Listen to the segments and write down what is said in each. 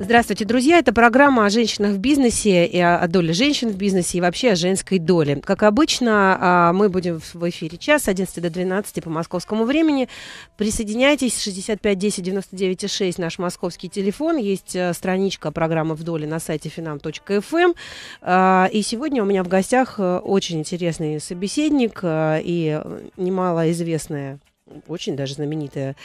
Здравствуйте, друзья. Это программа о женщинах в бизнесе, и о доле женщин в бизнесе и вообще о женской доле. Как обычно, а, мы будем в эфире час с 11 до 12 по московскому времени. Присоединяйтесь, 65 10 99 6 наш московский телефон. Есть э, страничка программы в доле на сайте finam.fm. Эм. А, и сегодня у меня в гостях э, очень интересный собеседник э, и немалоизвестная, очень даже знаменитая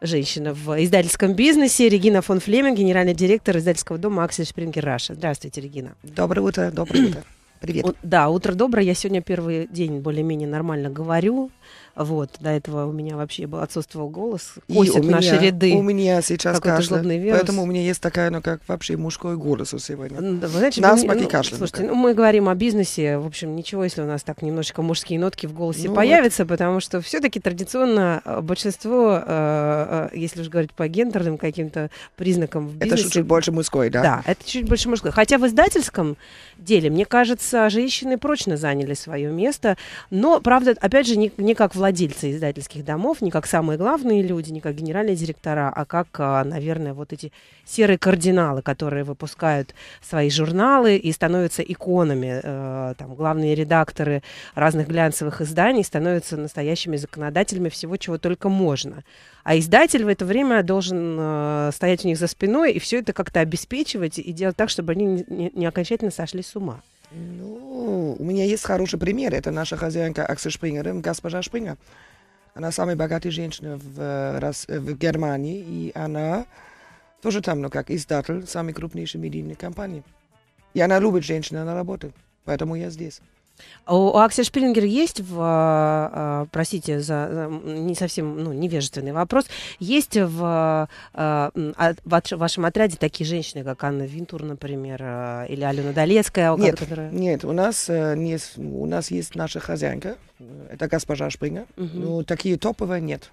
женщина в издательском бизнесе. Регина фон Флеминг, генеральный директор издательского дома Аксель Шпрингер Раша. Здравствуйте, Регина. Доброе утро, доброе утро. Привет. У, да, утро доброе. Я сегодня первый день более-менее нормально говорю. Вот, до этого у меня вообще был, отсутствовал голос, косит меня, наши ряды. У меня сейчас кашля, поэтому у меня есть такая, ну, как вообще мужской голос сегодня. Вы знаете, Насморк мы, ну, кашля. Ну, слушайте, ну, мы говорим о бизнесе, в общем, ничего, если у нас так немножечко мужские нотки в голосе ну, появятся, вот. потому что все-таки традиционно э, большинство, э, э, если уж говорить по гендерным каким-то признакам в бизнесе... Это чуть больше мужской, да? Да, это чуть больше мужской. Хотя в издательском деле, мне кажется, женщины прочно заняли свое место, но, правда, опять же, не, не как владельцы владельцы издательских домов, не как самые главные люди, не как генеральные директора, а как, а, наверное, вот эти серые кардиналы, которые выпускают свои журналы и становятся иконами. Э, там главные редакторы разных глянцевых изданий становятся настоящими законодателями всего, чего только можно. А издатель в это время должен э, стоять у них за спиной и все это как-то обеспечивать и делать так, чтобы они не окончательно сошли с ума. Ну, у меня есть хороший пример. Это наша хозяйка Аксель Шпрингер, эм, госпожа Шпрингер. Она самая богатая женщина в, э, э, в Германии, и она тоже там, ну как, издатель самой крупнейшей медийной компании. И она любит женщин, она работает. Поэтому я здесь. А у, у Аксель Шпиллингер есть в, а, а, простите за не совсем ну, невежественный вопрос, есть в, в вашем отряде такие женщины, как Анна Винтур, например, или Алена Долецкая? Нет, которая... нет, у нас, э, не, у нас есть наша хозяйка, э, это госпожа Шпрингер, угу. но такие топовые нет.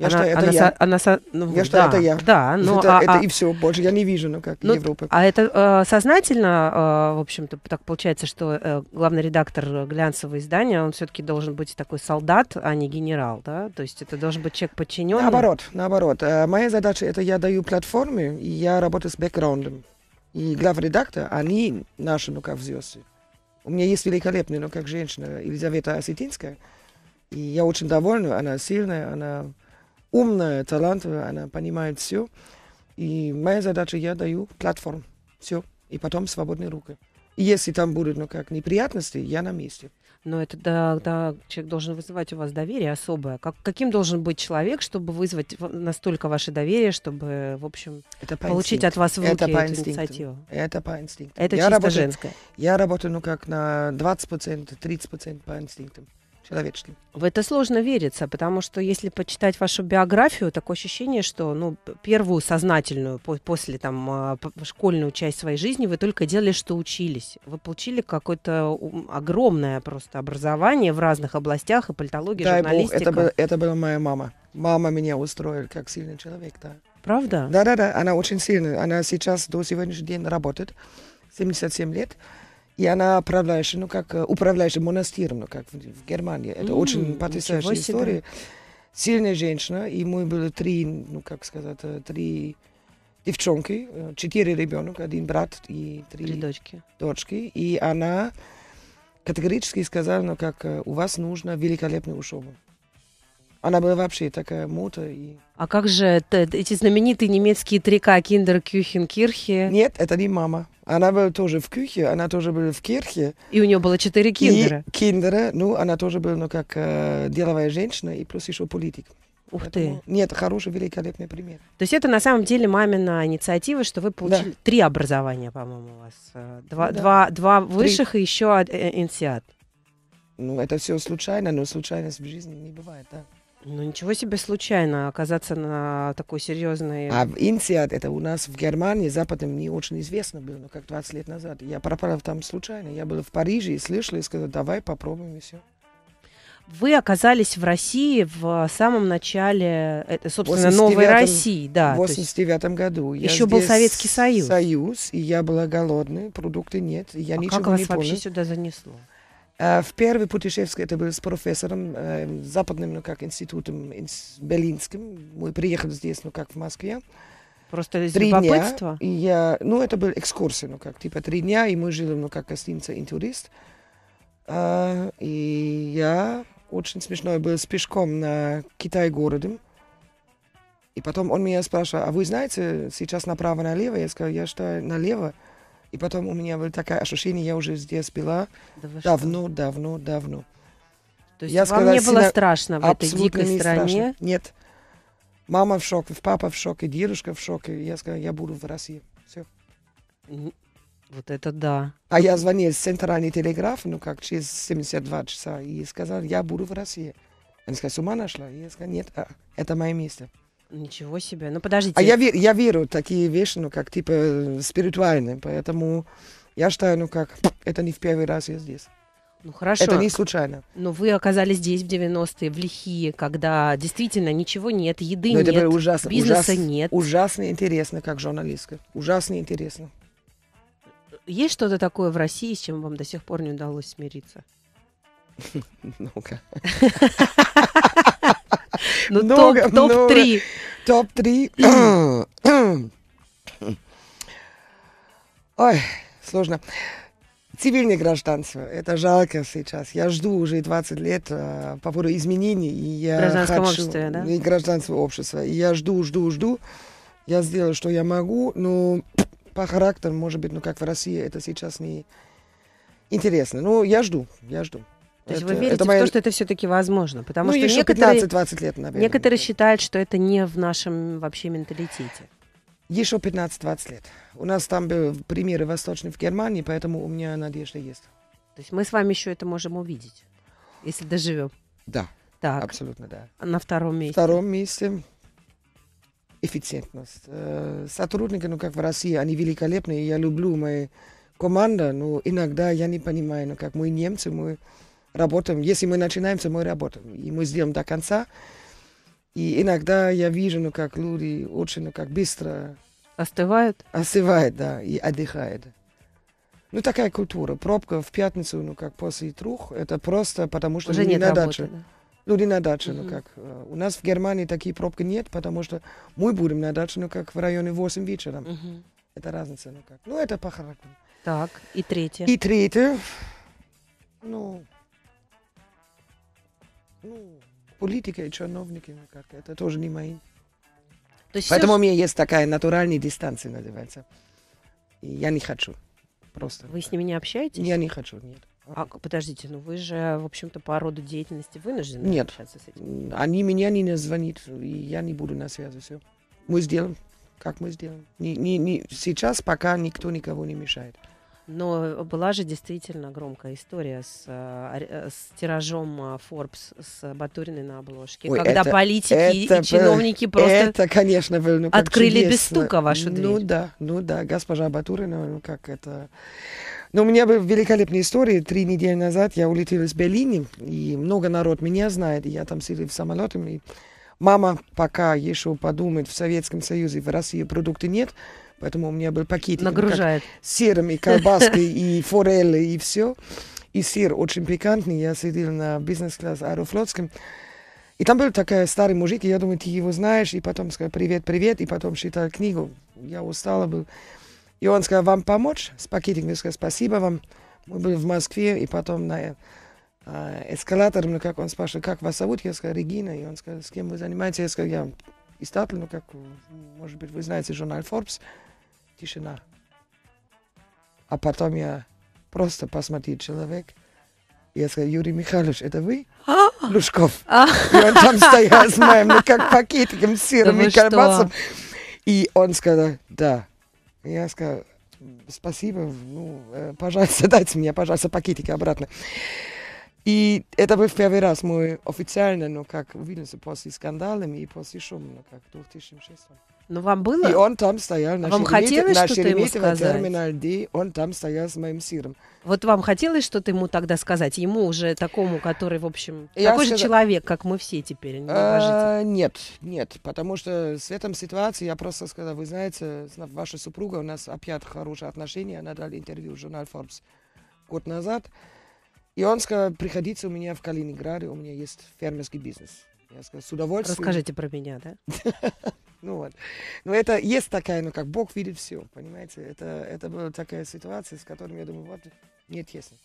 Я она, что, это она я. Со, она со, ну, я что, да, это я. Да, ну это, а, это а, и все, больше я не вижу, ну как, ну, Европы. А это э, сознательно, э, в общем-то, так получается, что э, главный редактор глянцевого издания, он все-таки должен быть такой солдат, а не генерал, да? То есть это должен быть человек подчиненный? Наоборот, наоборот. Э, моя задача, это я даю платформы, и я работаю с бэкграундом. И главный редактор они а наши, ну как, звезды У меня есть великолепная, ну как женщина, Елизавета Осетинская, и я очень довольна, она сильная, она умная, талантливая, она понимает все. И моя задача, я даю платформу. Все. И потом свободные руки. И если там будут, ну как, неприятности, я на месте. Но это да, да, человек должен вызывать у вас доверие особое. Как, каким должен быть человек, чтобы вызвать настолько ваше доверие, чтобы, в общем, это получить инстинкту. от вас в руки это по эту инициативу? Это по инстинкту. Это я чисто работаю, женское. Я работаю, ну как, на 20%, 30% по инстинктам человеческим. В это сложно вериться, потому что если почитать вашу биографию, такое ощущение, что ну, первую сознательную после там, а, школьную часть своей жизни вы только делали, что учились. Вы получили какое-то огромное просто образование в разных областях, и политология, Дай журналистика. Бог, это, это была моя мама. Мама меня устроила как сильный человек, да. Правда? Да-да-да, она очень сильная. Она сейчас до сегодняшнего дня работает, 77 лет. И она управляющая, ну как э, управляющая монастырем, ну как в, в Германии. Это mm, очень потрясающая история. Сильная женщина, и мы были три, ну как сказать, э, три девчонки, э, четыре ребенка, один брат и три, три дочки. дочки. И она категорически сказала, ну как у вас нужно великолепный учеба. Она была вообще такая мута. И... А как же эти знаменитые немецкие трика Киндер, Кюхен, Кирхи? Нет, это не мама. Она была тоже в кюхе, она тоже была в кирхе. И у нее было четыре киндера. И киндера, ну, она тоже была, ну, как э, деловая женщина и плюс еще политик. Ух Поэтому, ты. Нет, хороший, великолепный пример. То есть это на самом деле мамина инициатива, что вы получили да. три образования, по-моему, у вас. Э, два, да. два, два высших три. и еще инсиат. Э, э, ну, это все случайно, но случайность в жизни не бывает, да. Ну ничего себе случайно оказаться на такой серьезной... А Инсиат это у нас в Германии, западом не очень известно было, но как 20 лет назад. Я пропала там случайно. Я была в Париже и слышала, и сказала, давай попробуем и все. Вы оказались в России в самом начале, это, собственно, новой России, да. В 89 году. Я еще был Советский Союз. Союз, и я была голодная, продукты нет, и я а ничего как вас вообще сюда занесло? Э, в первый путешествие это был с профессором э, западным, ну как институтом берлинским. Мы приехали здесь, ну как в Москве. Просто из три любопытства? Дня, и я, ну это был экскурсия, ну как, типа три дня, и мы жили, ну как гостиница «Интурист». А, и я очень смешно был с пешком на Китай городом. И потом он меня спрашивал, а вы знаете сейчас направо-налево? Я сказал, я что, налево. И потом у меня было такое ощущение, я уже здесь была да давно, давно, давно. То есть я вам сказала, не было страшно в этой дикой не стране? Страшно. Нет. Мама в шоке, папа в шоке, дедушка в шоке. Я сказала, я буду в России. Все. Вот это да. А я звонил с центральной телеграф, ну как, через 72 часа, и сказал, я буду в России. Они сказали, с ума нашла? И я сказала, нет, а, это мое место. Ничего себе. Ну подождите. А я, вер, я верю в такие вещи, ну как типа э, спиритуальные, поэтому я считаю, ну как, это не в первый раз я здесь. Ну хорошо. Это не случайно. Но вы оказались здесь в 90-е, в лихие, когда действительно ничего нет, еды Но ну, нет, это ужасно, бизнеса ужас, нет. Ужасно интересно, как журналистка. Ужасно интересно. Есть что-то такое в России, с чем вам до сих пор не удалось смириться? Ну-ка. Ну, много, ну, топ, много. топ-3. Топ-3. Ой, сложно. Цивильное гражданство. Это жалко сейчас. Я жду уже 20 лет э, по поводу изменений. И я Гражданского хочу... общества, да? И гражданство общества. И я жду, жду, жду. Я сделаю, что я могу, но по характеру, может быть, ну как в России, это сейчас не интересно. Ну, я жду, я жду. То есть это, вы верите это моя... в то, что это все-таки возможно? Потому ну, что некоторые, 15-20 лет, наверное. Некоторые считают, что это не в нашем вообще менталитете. Еще 15-20 лет. У нас там примеры восточные в Германии, поэтому у меня надежда есть. То есть мы с вами еще это можем увидеть, если доживем. Да. Так. Абсолютно, да. А на втором месте. Втором месте эффективность. Э, сотрудники, ну как в России, они великолепные. Я люблю мою команду, но иногда я не понимаю, ну как мы немцы, мы... Мы работаем. Если мы начинаем, то мы работаем. И мы сделаем до конца. И иногда я вижу, ну, как люди очень, ну, как быстро... Остывают? Остывают, да, и отдыхают. Ну, такая культура. Пробка в пятницу, ну, как после трех, это просто потому, что Уже люди нет на работы, даче. Да? Люди на даче, угу. ну, как. Э, у нас в Германии такие пробки нет, потому что мы будем на даче, ну, как в районе 8 вечера. Угу. Это разница, ну, как. Ну, это по характеру. Так, и третье. И третье. Ну, ну, политика и чиновники, ну, как это тоже не мои. То есть Поэтому все... у меня есть такая натуральная дистанция, называется. И я не хочу. Просто. Вы с ними не общаетесь? Я не хочу, нет. А, подождите, ну вы же, в общем-то, по роду деятельности вынуждены нет. общаться с этим. Они меня не звонят, и я не буду на связи. Все. Мы сделаем, как мы сделаем. Не, не, не, сейчас пока никто никого не мешает. Но была же действительно громкая история с, а, э, с тиражом а, Forbes с Батуриной на обложке, Ой, когда это, политики это, и чиновники просто это, конечно, ну, открыли чудесно. без стука вашу ну дверь. Ну да, ну да, госпожа Батурина, ну как это... Ну у меня была великолепная история. Три недели назад я улетела из Берлина, и много народ меня знает, и я там сидела в самолете, и мама пока еще подумает, в Советском Союзе в России продукты нет, Поэтому у меня был пакетик. Нагружает. С сыром и колбаской, и форель, и все. И сыр очень пикантный. Я сидела на бизнес классе аэрофлотском. И там был такой старый мужик, и я думаю, ты его знаешь, и потом сказал привет, привет, и потом читал книгу. Я устала был. И он сказал, вам помочь с пакетиком? Я сказал, спасибо вам. Мы были в Москве, и потом на э, а, эскалатор, ну как он спрашивает как вас зовут? Я сказал, Регина. И он сказал, с кем вы занимаетесь? Я сказал, я издатель, ну как, может быть, вы знаете журнал Forbes тишина. А потом я просто посмотрел человек, я сказал, Юрий Михайлович, это вы? А! Лужков. А! И он там стоял с моим, ну, как пакетиком с сыром да и колбасом. И он сказал, да. Я сказал, спасибо, ну, э, пожалуйста, дайте мне, пожалуйста, пакетики обратно. И это был первый раз мой официальный, ну, как увидимся после скандалами и после шума, ну, как в 2006 -м. Но ну, вам было? И он там стоял на Вам хотелось что-то ему сказать? терминал D, он там стоял с моим сиром. Вот вам хотелось что-то ему тогда сказать? Ему уже такому, который, в общем, Я такой сказал... же человек, как мы все теперь, не а, Нет, нет, потому что с этом ситуации я просто сказал, вы знаете, ваша супруга, у нас опять хорошие отношения, она дала интервью в журнал Forbes год назад, и он сказал, приходите у меня в Калининграде, у меня есть фермерский бизнес. Я сказал, с удовольствием. Расскажите про меня, да? Ну вот. Но ну, это есть такая, ну как Бог видит все, понимаете? Это, это была такая ситуация, с которой я думаю, вот, нет, если.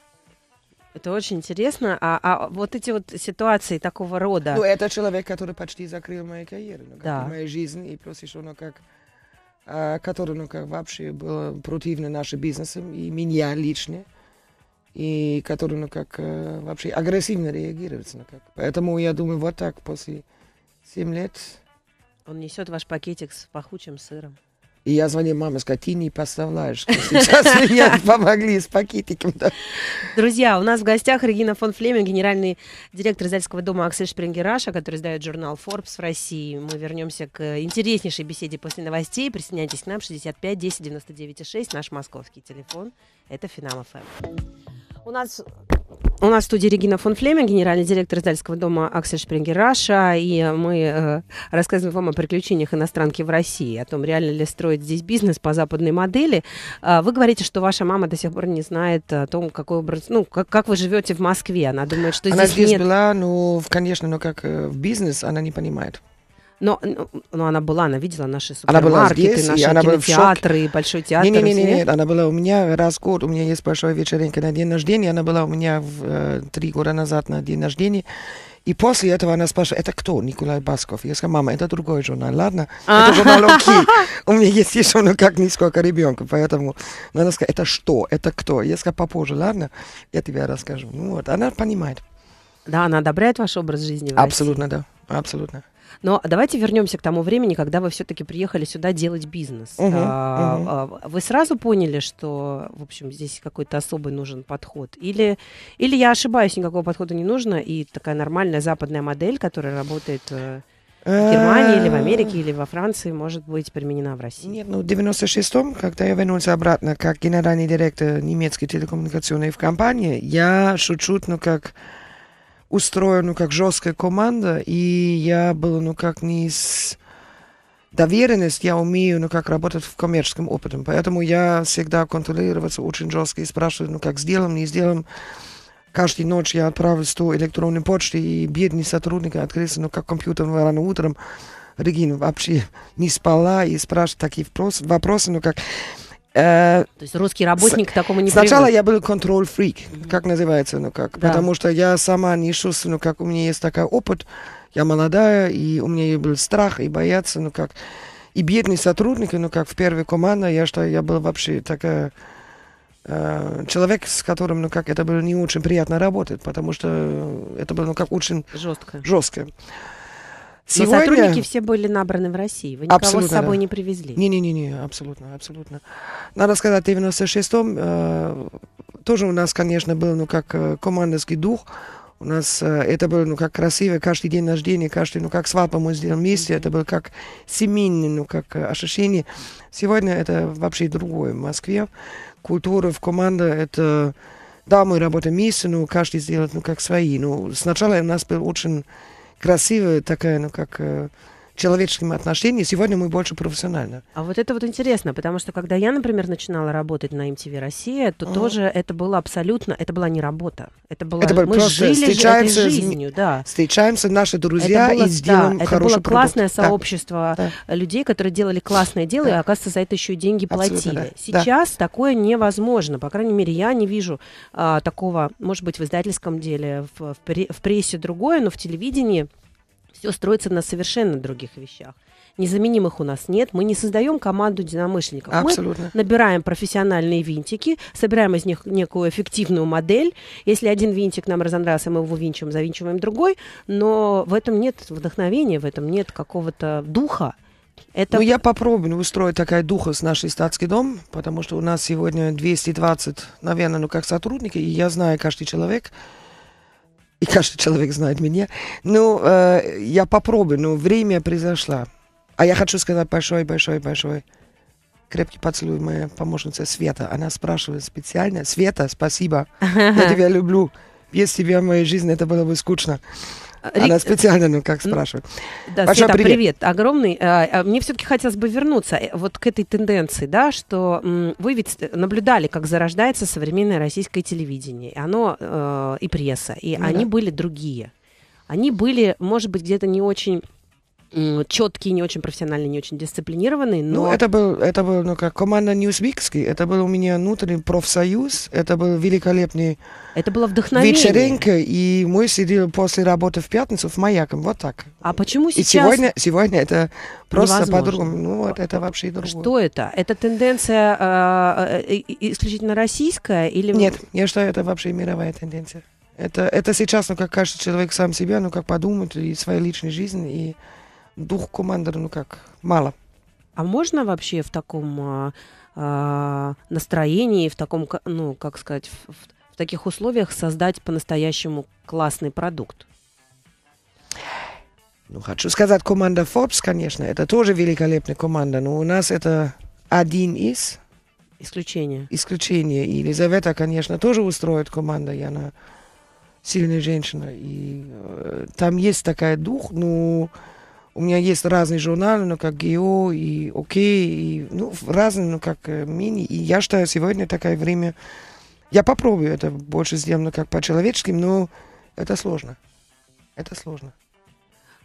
Это очень интересно. А, а вот эти вот ситуации такого рода... Ну, это человек, который почти закрыл мою карьеру, ну, как да. мою жизнь, и плюс еще, ну, как... А, который, ну, как вообще было противно нашим бизнесам, и меня лично и которые, ну, как, э, вообще агрессивно реагируют. Ну, как. Поэтому я думаю, вот так после 7 лет... Он несет ваш пакетик с пахучим сыром. И я звоню маме, сказать ты не поставляешь. Сейчас мне помогли с пакетиком. Да. Друзья, у нас в гостях Регина фон Флеминг, генеральный директор издательского дома Аксель Шпрингераша, который издает журнал Forbes в России. Мы вернемся к интереснейшей беседе после новостей. Присоединяйтесь к нам 65 10 99 6, наш московский телефон. Это Финам ФМ. У нас у нас в студии Регина фон Флеминг, генеральный директор издательского дома Аксель Шпрингер Раша, и мы э, рассказываем вам о приключениях иностранки в России, о том, реально ли строить здесь бизнес по западной модели. Э, вы говорите, что ваша мама до сих пор не знает о том, какой образ, ну, как, как вы живете в Москве. Она думает, что она здесь, здесь нет... Она здесь была, но, ну, конечно, но как э, в бизнес она не понимает. Но, ну, но она была, она видела наши супермаркеты, она была здесь, наши театры, Большой театр. Нет, нет, нет, нет, она была у меня раз в год, у меня есть большая вечеринка на день рождения, она была у меня в, э, три года назад на день рождения. И после этого она спрашивает, это кто, Николай Басков? Я сказала, мама, это другой журнал, ладно? А. Это журнал «Оки». У меня есть еще, ну, как несколько ребенка, поэтому она сказала, это что, это кто? Я сказала, попозже, ладно? Я тебе расскажу. Ну вот, она понимает. Да, она одобряет ваш образ жизни Абсолютно, да, абсолютно. Но давайте вернемся к тому времени, когда вы все-таки приехали сюда делать бизнес. Угу, а, угу. Вы сразу поняли, что, в общем, здесь какой-то особый нужен подход? Или, или я ошибаюсь, никакого подхода не нужно, и такая нормальная западная модель, которая работает... Э, в э, Германии или в Америке или во Франции может быть применена в России? Нет, ну в 96-м, когда я вернулся обратно как генеральный директор немецкой телекоммуникационной в компании, я шучу чуть ну как устроен, ну, как жесткая команда, и я была ну, как не с доверенность, я умею, ну, как работать в коммерческом опытом, поэтому я всегда контролироваться очень жестко и спрашиваю, ну, как сделаем, не сделаем. Каждую ночь я отправил 100 электронной почты, и бедный сотрудник открылся, ну, как компьютер ну, рано утром. Регина вообще не спала и спрашивает такие вопросы, вопросы ну, как Э, То есть русский работник с, к такому не Сначала привык. я был контроль-фрик, как называется, ну как. Да. Потому что я сама не чувствую, ну как, у меня есть такой опыт. Я молодая, и у меня был страх и бояться, ну как. И бедные сотрудники, ну как в первой команде, я что, я был вообще такая э, человек, с которым, ну как, это было не очень приятно работать, потому что это было, ну как, очень жестко. жестко. Сегодня... Но сотрудники все были набраны в России. Вы никого абсолютно, с собой да. не привезли. Не-не-не, абсолютно, абсолютно. Надо сказать, в 96-м э, тоже у нас, конечно, был, ну, как э, командовский дух. У нас э, это было, ну, как красиво, каждый день рождения, каждый, ну, как свадьба мы сделали вместе, mm-hmm. это было как семейное, ну, как э, ощущение. Сегодня это вообще другое. В Москве культура в команда, это... Да, мы работаем вместе, но каждый сделает, ну, как свои. Ну, сначала у нас был очень красивая такая, ну как э, человеческими отношениями. Сегодня мы больше профессионально. А вот это вот интересно, потому что когда я, например, начинала работать на MTV Россия, то mm. тоже это было абсолютно, это была не работа. Это было, это было мы просто жили встречаемся, этой жизнью, да. Встречаемся, наши друзья было, и сделаем да, хороший Это было классное продукт. сообщество да. людей, которые делали классное дело, да. и, оказывается, за это еще и деньги абсолютно, платили. Да. Сейчас да. такое невозможно. По крайней мере, я не вижу а, такого, может быть, в издательском деле, в, в, в прессе другое, но в телевидении все строится на совершенно других вещах. Незаменимых у нас нет. Мы не создаем команду единомышленников. Абсолютно. Мы набираем профессиональные винтики, собираем из них некую эффективную модель. Если один винтик нам разонравился, мы его винчим, завинчиваем другой. Но в этом нет вдохновения, в этом нет какого-то духа. Это... Ну, я попробую устроить такая духа с нашей статский дом, потому что у нас сегодня 220, наверное, ну, как сотрудники, и я знаю каждый человек, и каждый человек знает меня. Ну, э, я попробую, но время произошло. А я хочу сказать большой, большой, большой крепкий поцелуй моя помощница Света. Она спрашивает специально. Света, спасибо. Я тебя люблю. Без тебя в моей жизни это было бы скучно. Она специально, ну как спрашивает. Да, Света, привет. привет, огромный. А, а, мне все-таки хотелось бы вернуться э, вот к этой тенденции, да, что вы ведь э, наблюдали, как зарождается современное российское телевидение, оно э, и пресса, и ну, они да. были другие. Они были, может быть, где-то не очень Четкие, не очень профессиональные, не очень дисциплинированные, ну, но... Ну, это был, это был ну, как команда Ньюсвикский, это был у меня внутренний профсоюз, это был великолепный... Это было вдохновение. Вечеринка, и мы сидели после работы в пятницу в маяком, вот так. А почему сейчас... И сегодня, сегодня это просто по-другому, ну, вот это вообще другое. Что это? Это тенденция а, э, исключительно российская или... Нет, я что это вообще мировая тенденция. Это, это сейчас, ну, как кажется, человек сам себя, ну, как подумает, и свою личную жизнь и дух командора, ну как, мало. А можно вообще в таком а, а настроении, в таком, ну, как сказать, в, в таких условиях создать по-настоящему классный продукт? Ну, хочу сказать, команда Forbes, конечно, это тоже великолепная команда, но у нас это один из. исключения. Исключения. И Елизавета, конечно, тоже устроит команда, и она сильная женщина. И э, там есть такая дух, но... Ну, у меня есть разные журналы, но ну, как ГИО и ОК, и, ну, разные, но ну, как э, мини. И я считаю, сегодня такое время... Я попробую это больше сделать, ну, как по-человеческим, но это сложно. Это сложно.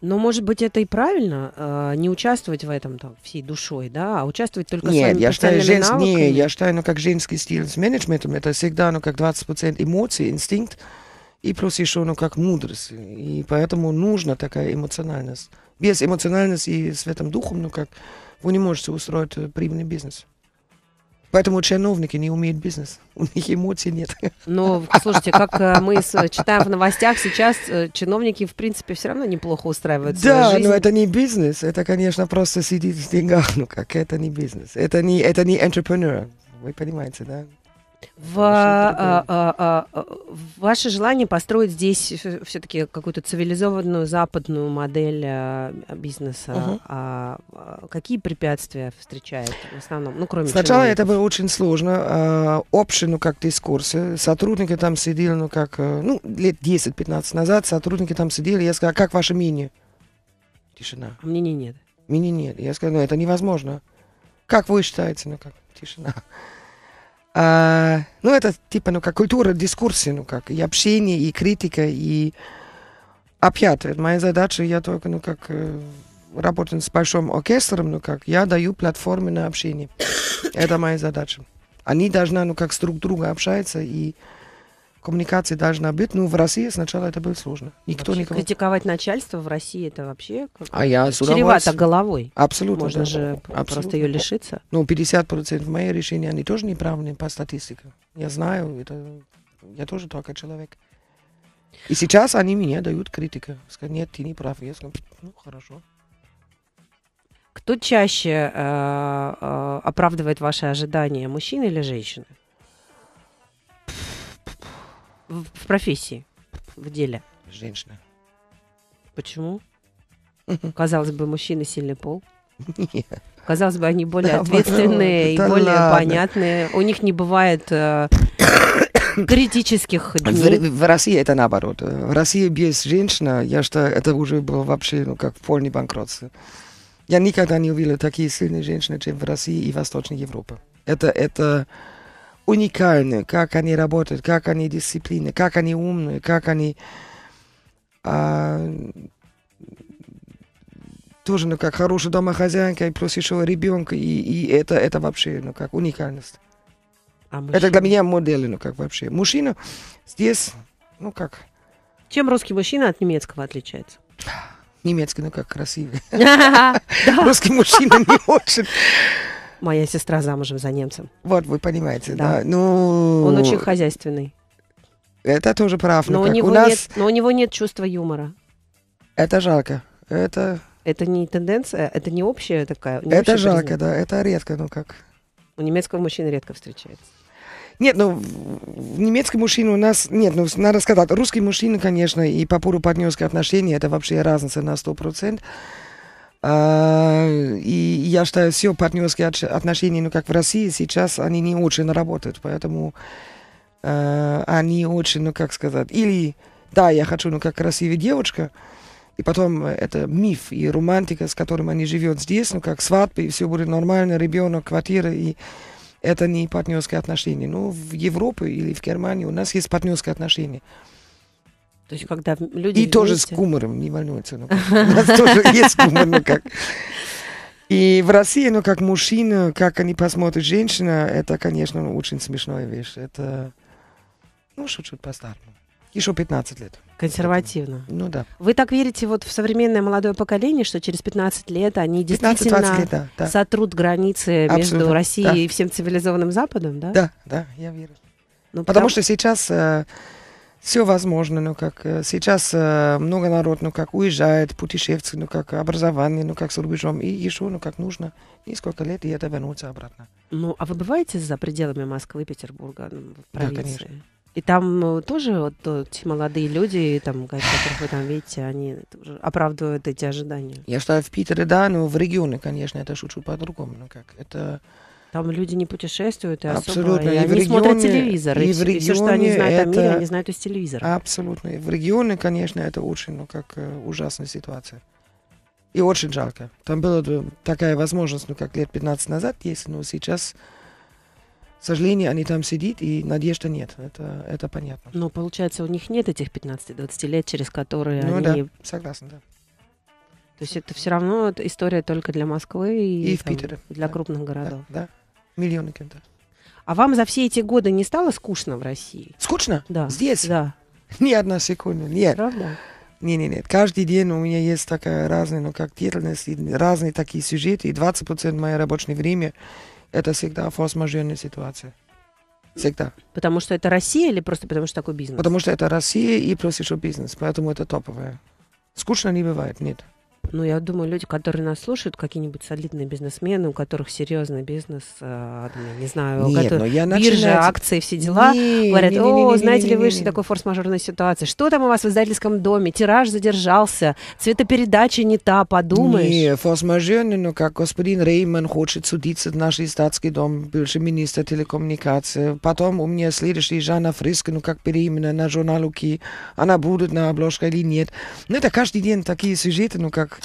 Но, может быть, это и правильно, э, не участвовать в этом там, всей душой, да, а участвовать только Нет, своими я считаю, женс... Нет, я считаю, ну, как женский стиль с менеджментом, это всегда, ну, как 20% эмоций, инстинкт, и плюс еще, ну, как мудрость. И поэтому нужна такая эмоциональность. Без эмоциональности и светом духом, ну, как вы не можете устроить э, прибыльный бизнес. Поэтому чиновники не умеют бизнес. У них эмоций нет. Но, слушайте, как э, мы э, читаем в новостях сейчас, чиновники, в принципе, все равно неплохо устраивают Да, жизнь. но это не бизнес. Это, конечно, просто сидеть в деньгах. Ну как, это не бизнес. Это не, это не entrepreneur. Вы понимаете, да? в, а, а, а, а, ваше желание построить здесь все-таки какую-то цивилизованную западную модель а, бизнеса. Угу. А, какие препятствия встречают в основном? Ну, кроме Сначала чиновников. это было очень сложно. А, общину как-то из Сотрудники там сидели, ну, как, э, ну, лет 10-15 назад сотрудники там сидели. Я сказала, как ваше мини? Тишина. А мнения нет. Мини нет. Я сказала, ну, это невозможно. Как вы считаете? Ну, как? Тишина. А, ну, это типа, ну, как культура дискурсии, ну, как и общение, и критика, и опять, моя задача, я только, ну, как э, работаю с большим оркестром, ну, как я даю платформы на общение. Это моя задача. Они должны, ну, как с друг друга общаются и Коммуникации должна быть. Ну, в России сначала это было сложно. Никто вообще, никого... Критиковать начальство в России это вообще а я с чревато головой. Абсолютно. Можно да, же абсолютно. просто ее лишиться. Ну, 50% моих решений, они тоже неправильные по статистике. Я знаю, это... я тоже только человек. И сейчас они мне дают критика. Сказать, нет, ты не прав. Я скажу, ну, хорошо. Кто чаще э, э, оправдывает ваши ожидания, мужчины или женщины? в, в профессии, в деле? Женщина. Почему? Казалось бы, мужчины сильный пол. Нет. Казалось бы, они более да, ответственные да, и более ладно. понятные. У них не бывает э, критических а дней. В, в России это наоборот. Э, в России без женщины, я считаю, это уже было вообще ну, как полный банкротство. Я никогда не увидела такие сильные женщины, чем в России и Восточной Европе. Это, это уникальны, как они работают, как они дисциплины, как они умные, как они а, тоже, ну, как хорошая домохозяйка, и плюс еще ребенка, и, и это, это вообще, ну, как уникальность. А это для меня модель, ну, как вообще. Мужчина здесь, ну, как... Чем русский мужчина от немецкого отличается? Немецкий, ну, как красивый. Русский мужчина не очень... Моя сестра замужем за немцем. Вот, вы понимаете, да. да. Ну... Он очень хозяйственный. Это тоже прав. Но, у него, у, нас... нет, но у него нет чувства юмора. Это жалко. Это... Это не тенденция, это не общая такая. Не это жалко, признак. да. Это редко, ну как. У немецкого мужчины редко встречается. Нет, ну, немецкий мужчина у нас... Нет, ну, надо сказать, русский мужчина, конечно, и по поводу партнерских отношений, это вообще разница на сто 100%. А, и я считаю, все партнерские отношения, ну, как в России сейчас, они не очень работают. Поэтому э, они очень, ну, как сказать, или, да, я хочу, ну, как красивая девочка, и потом это миф и романтика, с которым они живут здесь, ну, как свадьбы, и все будет нормально, ребенок, квартира, и это не партнерские отношения. Ну, в Европе или в Германии у нас есть партнерские отношения. То есть, когда люди... И вместе... тоже с кумаром, не волнуйся. Ну, у нас тоже есть кумар, ну как. И в России, ну как мужчина, как они посмотрят женщина, это, конечно, ну, очень смешная вещь. Это, ну, чуть-чуть по-старому. Еще 15 лет. Консервативно. Ну да. Вы так верите вот в современное молодое поколение, что через 15 лет они действительно лет, да, да. сотрут границы Абсолютно, между Россией да. и всем цивилизованным Западом, да? Да, да, я верю. Ну, потому... потому что сейчас... Э, все возможно, ну как э, сейчас э, много народ, ну как уезжает, путешествует, ну как образование, ну как с рубежом, и еще, ну как нужно, несколько лет, и это вернуться обратно. Ну, а вы бываете за пределами Москвы, Петербурга, в провинции? Да, И там э, тоже вот, вот те молодые люди, там, которых вы там видите, они оправдывают эти ожидания. Я считаю, в Питере, да, но в регионы, конечно, это шучу по-другому. Ну, как это там люди не путешествуют и Абсолютно. особо... И, и они регионе, смотрят телевизор. И, и в регионе все, что они знают это... о мире, они знают из телевизора. Абсолютно. И в регионе, конечно, это очень, ну, как э, ужасная ситуация. И очень жалко. Там была такая возможность, ну, как лет 15 назад есть, но ну, сейчас, к сожалению, они там сидят, и надежды нет. Это, это понятно. Но, ну, получается, у них нет этих 15-20 лет, через которые ну, они... Ну, да, согласен, да. То есть это все равно история только для Москвы и, и в Питере. для да. крупных городов. Да, да. Миллионы кентов. А вам за все эти годы не стало скучно в России? Скучно? Да. Здесь? Да. Ни одна секунда. Нет. Правда? Не, не, нет. Каждый день у меня есть такая разная, ну, как деятельность, и разные такие сюжеты, и 20% моего рабочего времени это всегда форс-мажорная ситуация. Всегда. Потому что это Россия или просто потому что такой бизнес? Потому что это Россия и плюс еще бизнес, поэтому это топовое. Скучно не бывает, нет. Ну, я думаю, люди, которые нас слушают, какие-нибудь солидные бизнесмены, у которых серьезный бизнес, э, не знаю, Нет, которые, я начинаю... биржа, акции, все дела, не, говорят, не, о, не, знаете не, ли вы, что такое форс мажорной ситуации? Что там у вас в издательском доме? Тираж задержался, цветопередача не та, подумаешь. Не, форс-мажорный, но ну как господин Рейман хочет судиться в наш издательский дом, бывший министр телекоммуникации. Потом у меня следующий Жанна Фриска, ну как переимена на журнал Луки. Она будет на обложке или нет. Ну, это каждый день такие сюжеты, ну как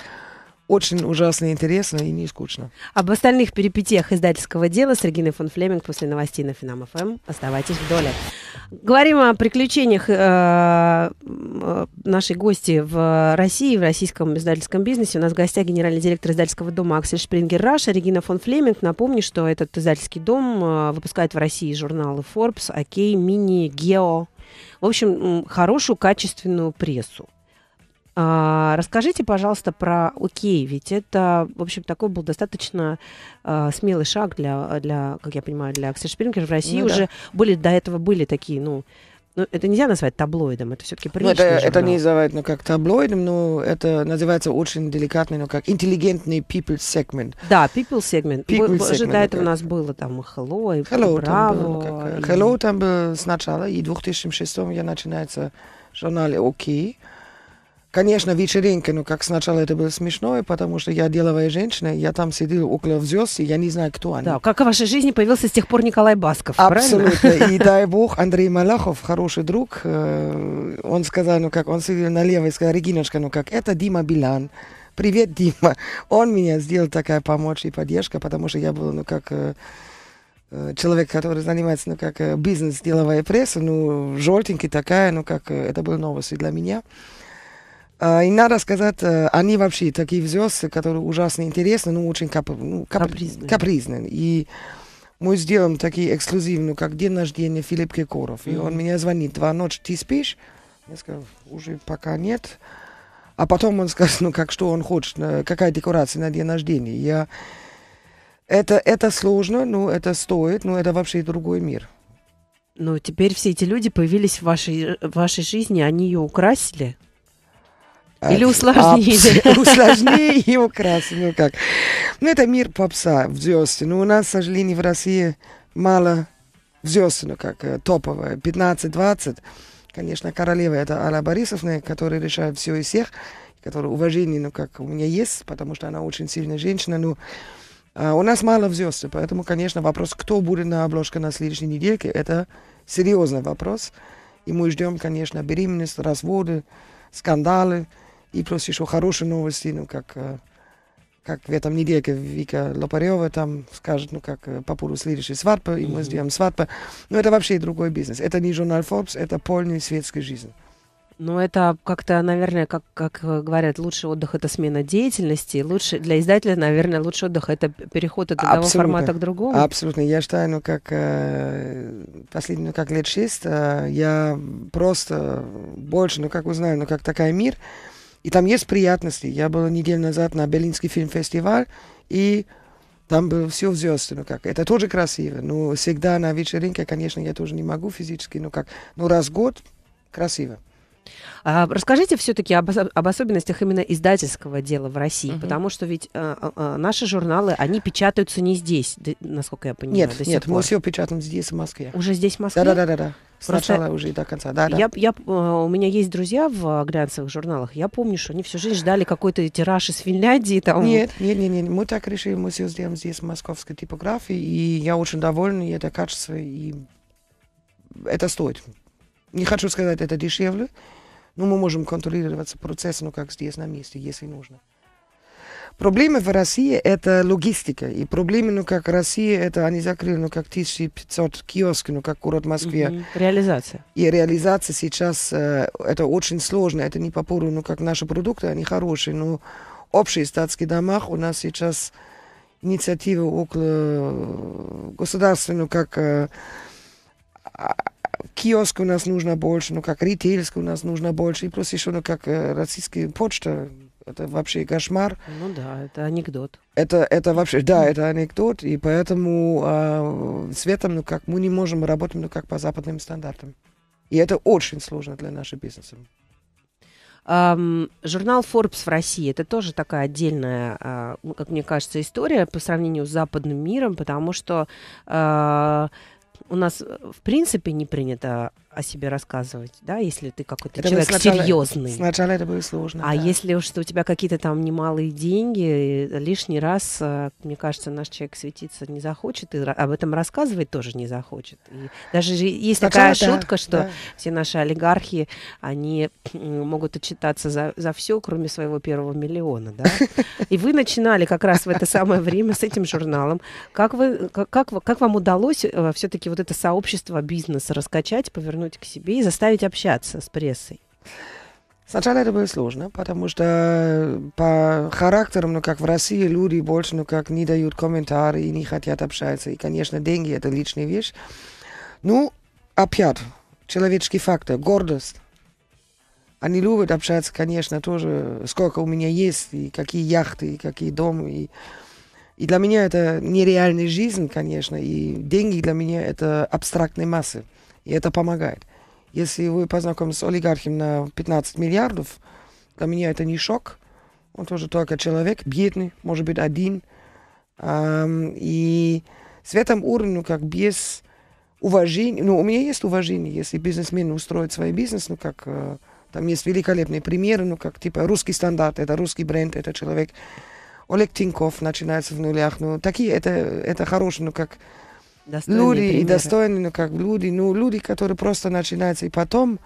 очень ужасно интересно и не скучно. Об остальных перипетиях издательского дела с Региной фон Флеминг после новостей на Финам ФМ. Эм. Оставайтесь в доле. Говорим о приключениях э, нашей гости в России, в российском издательском бизнесе. У нас в гостях генеральный директор издательского дома Аксель Шпрингер Раша, Регина фон Флеминг. Напомню, что этот издательский дом э, выпускает в России журналы Forbes, OK, Mini, Geo. В общем, хорошую, качественную прессу. А, расскажите, пожалуйста, про окей, ведь это, в общем, такой был достаточно а, смелый шаг для, для, как я понимаю, для Аксель Шпрингер в России ну, уже да. были до этого были такие, ну, ну, это нельзя назвать таблоидом, это все-таки приличный ну, это, журнал. это не называют, ну, как таблоидом, но это называется очень деликатный, но ну, как интеллигентный people segment. Да, people segment. People Вы, segment до этого у нас было там Hello, и Hello, Браво. Ну, Hello там был сначала, и в 2006 я начинается журнале ОК. OK, Конечно, вечеринка, но ну, как сначала это было смешно, потому что я деловая женщина, я там сидела около звезд, и я не знаю, кто они. Да, как в вашей жизни появился с тех пор Николай Басков, Абсолютно. Правильно? И дай бог, Андрей Малахов, хороший друг, э, он сказал, ну как, он сидел налево и сказал, Региночка, ну как, это Дима Билан. Привет, Дима. Он меня сделал такая помощь и поддержка, потому что я была, ну как, э, э, человек, который занимается, ну, как бизнес, деловая пресса, ну, желтенький такая, ну, как это была новость для меня. А, и надо сказать, э, они вообще такие взрослые, которые ужасно интересны, но ну, очень кап, ну, кап, капризны. капризны. И мы сделаем такие эксклюзивные, как день рождения Филипп Киркоров. Mm-hmm. И он меня звонит, два ночи, ты спишь? Я сказал, уже пока нет. А потом он сказал, ну как, что он хочет, какая декорация на день рождения. Я... Это, это сложно, но это стоит, но это вообще другой мир. Ну, теперь все эти люди появились в вашей, в вашей жизни, они ее украсили? А, Или усложнили. Аб- усложнили и украсили. Ну как. Ну это мир попса в звезде. Но ну, у нас, к сожалению, в России мало звезд, ну как э, топовые. 15-20. Конечно, королева это Алла Борисовна, которая решает все и всех. Которая уважение, ну как у меня есть, потому что она очень сильная женщина. Ну, а у нас мало звезд, поэтому, конечно, вопрос, кто будет на обложке на следующей недельке, это серьезный вопрос. И мы ждем, конечно, беременность, разводы, скандалы. И просто еще хорошие новости, ну, как, э, как в этом недельке Вика Лопарева там скажет, ну, как э, по поводу следующей свадьбы, и мы сделаем свадьбу. Но это вообще другой бизнес. Это не журнал Forbes, это полная светская жизнь. Ну, это как-то, наверное, как, как э, говорят, лучший отдых – это смена деятельности. Лучше, для издателя, наверное, лучший отдых – это переход от одного Абсолютно. формата к другому. Абсолютно. Я считаю, ну, как э, последние, ну, как лет шесть, я просто больше, ну, как узнаю, ну, как такая мир – и там есть приятности. Я была неделю назад на Берлинский фильм-фестиваль, и там было все в звезды, ну как. Это тоже красиво. Но всегда на вечеринке, конечно, я тоже не могу физически, ну как. Но раз в год красиво. А, расскажите все-таки об, об особенностях именно издательского дела в России, угу. потому что ведь а, а, наши журналы, они печатаются не здесь, насколько я понимаю. Нет, нет, пор. мы все печатаем здесь, в Москве. Уже здесь, в Москве? Да-да-да. Просто Сначала уже и до конца, да, да. Я, у меня есть друзья в глянцевых журналах. Я помню, что они всю жизнь ждали какой-то тираж из Финляндии. Там. Нет, нет, нет, нет. Мы так решили, мы все сделаем здесь в московской типографии, и я очень довольна, и это качество, и это стоит. Не хочу сказать, это дешевле, ну мы можем контролироваться но ну, как здесь на месте, если нужно. Проблемы в России – это логистика. И проблемы, ну, как Россия, это они закрыли, ну, как 1500 киосков, ну, как город Москве. Угу. Реализация. И реализация сейчас, э, это очень сложно. Это не по поводу, ну, как наши продукты, они хорошие. Но общие статские домах у нас сейчас инициатива около э, государственного, ну, как э, а, киоска у нас нужно больше, ну как ритейльска у нас нужно больше, и плюс еще ну как э, российская почта, это вообще кошмар. Ну да, это анекдот. Это, это вообще, да, это анекдот, и поэтому э, светом, ну как мы не можем работать, ну как по западным стандартам. И это очень сложно для нашего бизнеса. Um, журнал Forbes в России это тоже такая отдельная, uh, как мне кажется, история по сравнению с западным миром, потому что uh, у нас, э, в принципе, не принято о себе рассказывать, да, если ты какой-то это человек сначала, серьезный. Сначала это было сложно. А да. если что у тебя какие-то там немалые деньги, э, лишний раз, э, мне кажется, наш человек светиться не захочет и об этом рассказывать тоже не захочет. И даже есть сначала, такая да, шутка, что да. все наши олигархи, они могут отчитаться за, за все, кроме своего первого миллиона, да. И вы начинали как раз в это самое время с этим журналом. Как вы, как, как, как вам удалось э, все-таки вот это сообщество бизнеса раскачать, повернуть вернуть к себе и заставить общаться с прессой? Сначала это было сложно, потому что э, по характеру, ну как в России, люди больше, ну как не дают комментарии, не хотят общаться. И, конечно, деньги это личная вещь. Ну, опять, человеческий фактор, гордость. Они любят общаться, конечно, тоже, сколько у меня есть, и какие яхты, и какие дома. И, и для меня это нереальная жизнь, конечно, и деньги для меня это абстрактные массы. И это помогает. Если вы познакомились с олигархом на 15 миллиардов, для меня это не шок. Он тоже только человек, бедный, может быть, один. Um, и с этом уровнем, как без уважения, ну, у меня есть уважение, если бизнесмен устроит свой бизнес, ну, как э, там есть великолепные примеры, ну, как, типа, русский стандарт, это русский бренд, это человек. Олег Тиньков начинается в нулях, ну, такие, это, это хорошие, ну, как достойные люди примеры. и достойные, ну, как люди, ну, люди, которые просто начинаются, и потом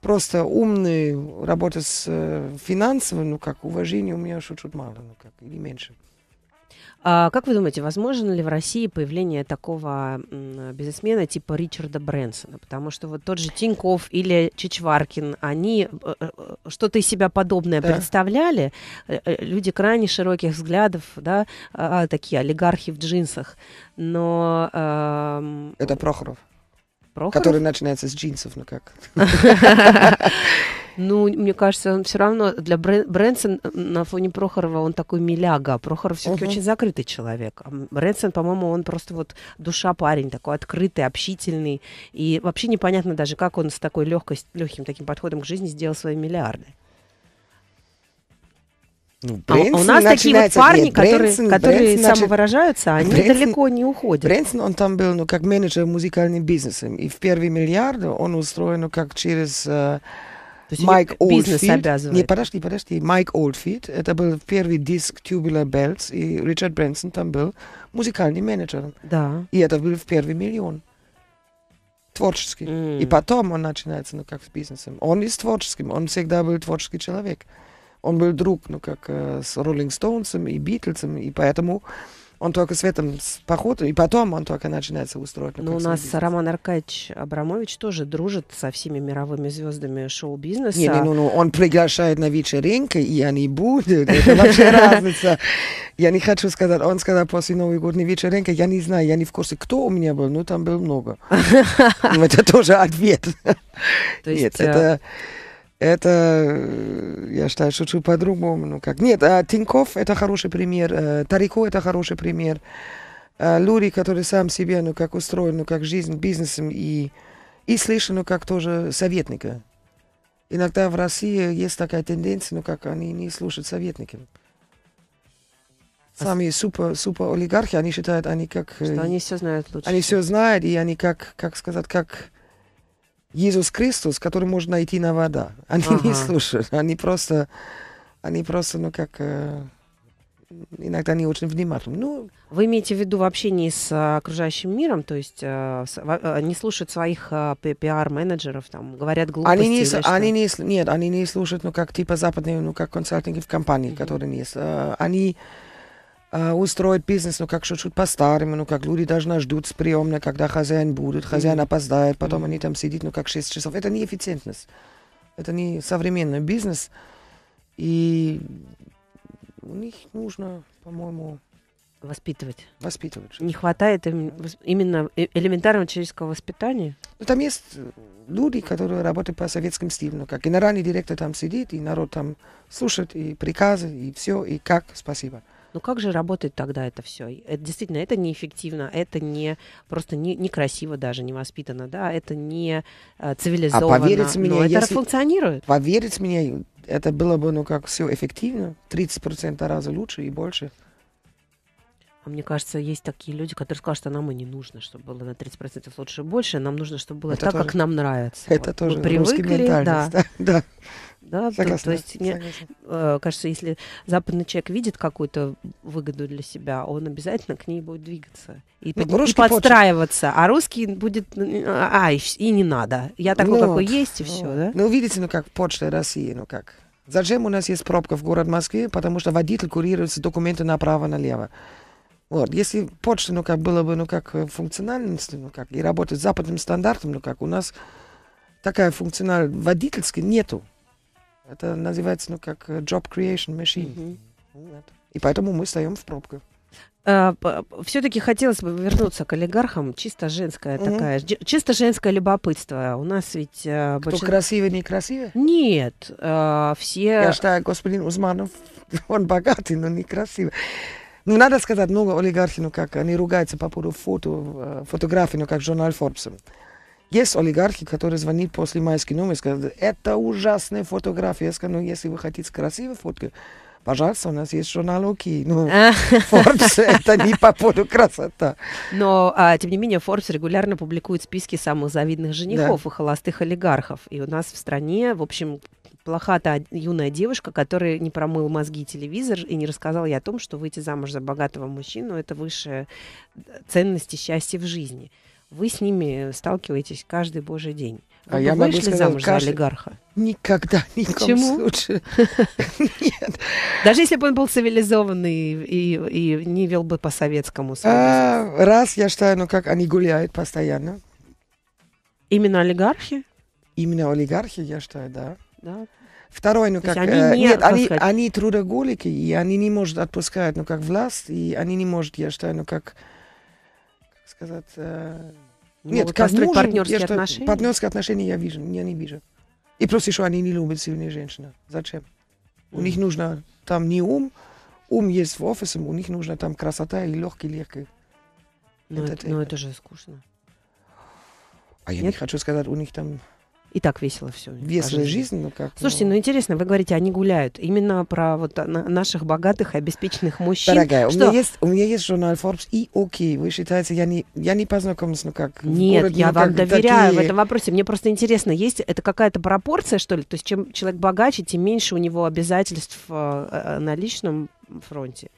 просто умные, работа с э, финансовым, ну, как уважение у меня чуть-чуть мало, ну, как, или меньше. А, как вы думаете, возможно ли в России появление такого бизнесмена типа Ричарда Брэнсона? Потому что вот тот же Тиньков или Чичваркин, они э, э, э, что-то из себя подобное да. представляли. Люди крайне широких взглядов, да, а, а, такие олигархи в джинсах. Но... Э, Это Прохоров. Прохоров? Который начинается с джинсов, ну как. Ну, мне кажется, он все равно для Брэнсон э, на фоне Прохорова он такой миляга. А Прохоров все-таки угу. очень закрытый человек. А Брэнсон, по-моему, он просто вот душа парень, такой открытый, общительный. И вообще непонятно даже, как он с такой легкостью, легким таким подходом к жизни сделал свои миллиарды. Ну, Брэнсон а у нас такие вот парни, нет, которые, Брэнсон, которые Брэнсон, самовыражаются, они Брэнсон, далеко не уходят. Брэнсон, он там был ну, как менеджер музыкальным бизнесом. И в первый миллиард он устроен ну, как через... Э, есть Майк Олдфилд. Не, подожди, подожди. Майк Олдфилд, это был первый диск Tubular Bells, и Ричард Брэнсон там был музыкальным менеджером. Да. И это был в первый миллион. Творческий. Mm. И потом он начинается, ну как, с бизнесом. Он и с творческим, он всегда был творческий человек. Он был друг, ну как, э, с Роллинг Стоунсом и Битлсом и поэтому он только с этом с походу, и потом он только начинается устроить. Ну, ну у нас Роман Аркадьевич Абрамович тоже дружит со всеми мировыми звездами шоу-бизнеса. Нет, не, ну, ну, он приглашает на вечеринки, и они будут. Это вообще разница. Я не хочу сказать, он сказал после Новой годной вечеринки, я не знаю, я не в курсе, кто у меня был, но там было много. Это тоже ответ. Нет, э, это... Это, э, я считаю, что чуть по-другому. Ну как? Нет, а Тиньков это хороший пример, э, Тарико это хороший пример. А Люди, которые сам себе, ну как устроен, ну как жизнь бизнесом и, и слышен, ну как тоже советника. Иногда в России есть такая тенденция, ну как они не слушают советников. А Сами супер, супер олигархи, они считают, они как... Что э, они все знают лучше. Они все знают, и они как, как сказать, как Иисус Христос, который можно найти на вода. Они ага. не слушают, они просто, они просто, ну как, э, иногда не очень внимательны. Ну, Вы имеете в виду в общении с э, окружающим миром, то есть э, не слушают своих пи пиар-менеджеров, там, говорят глупости? Они не, они не, нет, они не слушают, ну как типа западные, ну как консалтинги в компании, mm-hmm. которые не, они Э, устроить бизнес, ну как чуть-чуть по-старому, ну как люди должны ждут с приемной, когда хозяин будет, хозяин опоздает, потом mm-hmm. они там сидят, ну как 6 часов. Это не эффективность. Это не современный бизнес. И у них нужно, по-моему... Воспитывать. Воспитывать. Не хватает им именно э, элементарного человеческого воспитания? Ну, там есть э, люди, которые работают по советским стилям, Ну, как генеральный директор там сидит, и народ там слушает, и приказы, и все, и как, спасибо. Ну как же работает тогда это все? Это, действительно, это неэффективно, это не просто не, некрасиво даже, не воспитано, да, это не э, а цивилизованно. А поверьте мне, это если... функционирует. Поверьте мне, это было бы, ну как, все эффективно, 30% раза лучше и больше. А мне кажется, есть такие люди, которые скажут, что «А нам и не нужно, чтобы было на 30% лучше и больше. Нам нужно, чтобы было это так, тоже, как нам нравится. Это вот. тоже Мы привыкли, да. да. да. согласна, то, то есть, мне э, кажется, если западный человек видит какую-то выгоду для себя, он обязательно к ней будет двигаться и, ну, под, и подстраиваться, почерк. а русский будет, э, а, и, и не надо. Я такой, ну, какой есть, и ну, все, да? Ну, видите, ну как почта России, ну как. Зачем у нас есть пробка в город Москве? Потому что водитель курирует документы направо-налево. Вот. Если почта, ну как было бы, ну как э, функциональность, ну как, и работать с западным стандартом, ну как, у нас такая функциональность водительская нету. Это называется, ну как э, job creation machine. Mm-hmm. Вот. И поэтому мы стоим в пробках. А, Все-таки хотелось бы вернуться к олигархам. Чисто женская угу. такая, чисто женское любопытство. У нас ведь... Э, Кто больше... красивее, не красивее? Нет, а, все... Я считаю, господин Узманов, он богатый, но не красивый. Ну, надо сказать, много олигархов, ну, как они ругаются по поводу фото, э, фотографий, ну, как журнал Forbes. Есть олигархи, которые звонят после майских номер и сказали, это ужасная фотография. Я сказал, ну, если вы хотите красивые фотки, пожалуйста, у нас есть журнал ОКИ. Ну, Forbes это не по поводу красоты. Но, а, тем не менее, Forbes регулярно публикует списки самых завидных женихов да. и холостых олигархов. И у нас в стране, в общем, плоха та юная девушка, которая не промыла мозги телевизор и не рассказала ей о том, что выйти замуж за богатого мужчину – это высшая э, ценность и счастье в жизни. Вы с ними сталкиваетесь каждый божий день. А Вы а я могу сказать, замуж каждый... за олигарха? Никогда, ни в случае. Нет. Даже если бы он был цивилизованный и, и, и не вел бы по советскому а, Раз, я считаю, ну как они гуляют постоянно. Именно олигархи? Именно олигархи, я считаю, да да? Второй, ну То как... Они э, не нет, они, сказать... они трудоголики, и они не могут отпускать, ну как власть, и они не могут, я считаю, ну как... Как сказать... Э... Нет, как мужем, партнерские я считаю, Партнерские отношения я вижу, я не вижу. И просто еще они не любят сильные женщины. Зачем? У них нужно там не ум, ум есть в офисе, у них нужна там красота и легкий легкий. Но ну, это, это, но ну, это же скучно. А я Нет? не хочу сказать, у них там и так весело все. Веселая жизнь, ну как? Слушайте, ну. ну... интересно, вы говорите, они гуляют. Именно про вот наших богатых, и обеспеченных мужчин. Дорогая, что... у, меня есть, у меня есть журнал Forbes и окей, вы считаете, я не, я не познакомлюсь, ну как? Нет, город, я ну, вам как, доверяю такие... в этом вопросе. Мне просто интересно, есть это какая-то пропорция, что ли? То есть чем человек богаче, тем меньше у него обязательств э, э на личном фронте.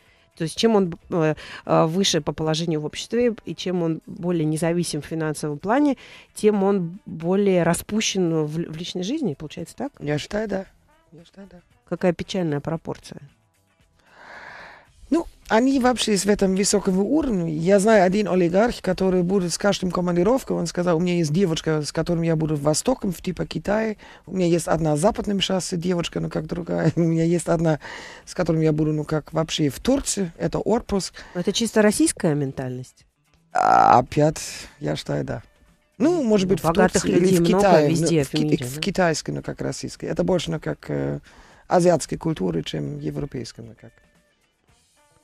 То есть чем он э, э, выше по положению в обществе и чем он более независим в финансовом плане, тем он более распущен в, личной жизни, получается так? Я считаю, да. Я считаю, да. Какая печальная пропорция они вообще с в этом высоком уровне. Я знаю один олигарх, который будет с каждым командировкой, он сказал, у меня есть девочка, с которой я буду в Востоком, в типа Китае. У меня есть одна с западном шоссе девочка, ну как другая. У меня есть одна, с которой я буду, ну как вообще в Турции. Это отпуск. Это чисто российская ментальность? А, опять, я считаю, да. Ну, ну может быть, ну, в Турции или в Китае. Везде, ну, в, в, мире, в да? китайской, ну как российской. Это больше, ну как э, азиатской культуры, чем европейской, ну как.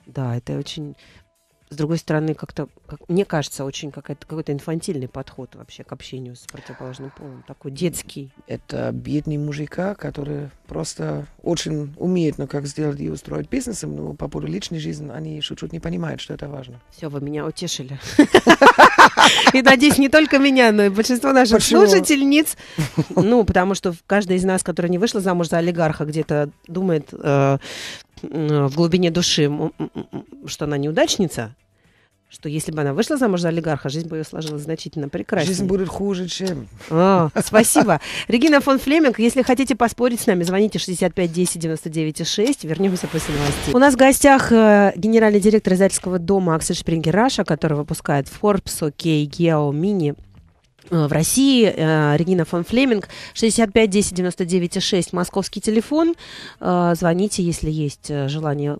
Да, это очень с другой стороны, как-то, как, мне кажется, очень какой-то инфантильный подход вообще к общению с противоположным полом, такой детский. Это бедный мужика, который просто очень умеет, но ну, как сделать и устроить бизнесом, но по поводу личной жизни они чуть-чуть не понимают, что это важно. Все, вы меня утешили. И, надеюсь, не только меня, но и большинство наших слушательниц. Ну, потому что каждая из нас, которая не вышла замуж за олигарха, где-то думает, э, Э, в глубине души, что она неудачница, что если бы она вышла замуж за олигарха, жизнь бы ее сложилась значительно прекраснее. Жизнь будет хуже, чем... А, спасибо. Регина фон Флеминг, если хотите поспорить с нами, звоните 65 10 99 6. Вернемся после новостей. У нас в гостях э, генеральный директор издательского дома Аксель Шпрингер Раша, который выпускает Forbes, OK, Geo, Mini, Э, в России. Э, Регина фон Флеминг, 65 10 99 6, московский телефон. Э, звоните, если есть желание